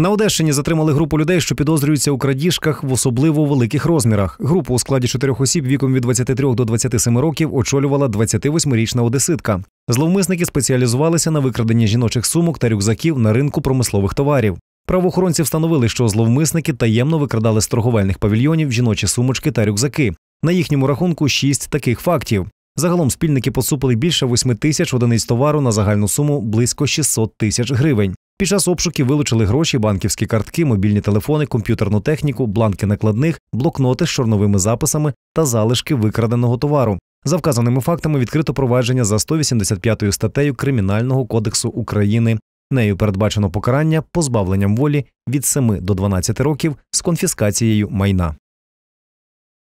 На Одещині затримали групу людей, що підозрюються у крадіжках в особливо великих розмірах. Групу у складі чотирьох осіб віком від 23 до 27 років очолювала 28-річна одеситка. Зловмисники спеціалізувалися на викраденні жіночих сумок та рюкзаків на ринку промислових товарів. Правоохоронці встановили, що зловмисники таємно викрадали з торговельних павільйонів жіночі сумочки та рюкзаки. На їхньому рахунку шість таких фактів. Загалом спільники посупили більше 8 тисяч одиниць товару на загальну суму близько 600 тисяч гривень. Під час обшуків вилучили гроші, банківські картки, мобільні телефони, комп'ютерну техніку, бланки накладних, блокноти з чорновими записами та залишки викраденого товару. За вказаними фактами відкрито провадження за 185 статтею Кримінального кодексу України. Нею передбачено покарання позбавленням волі від 7 до 12 років з конфіскацією майна.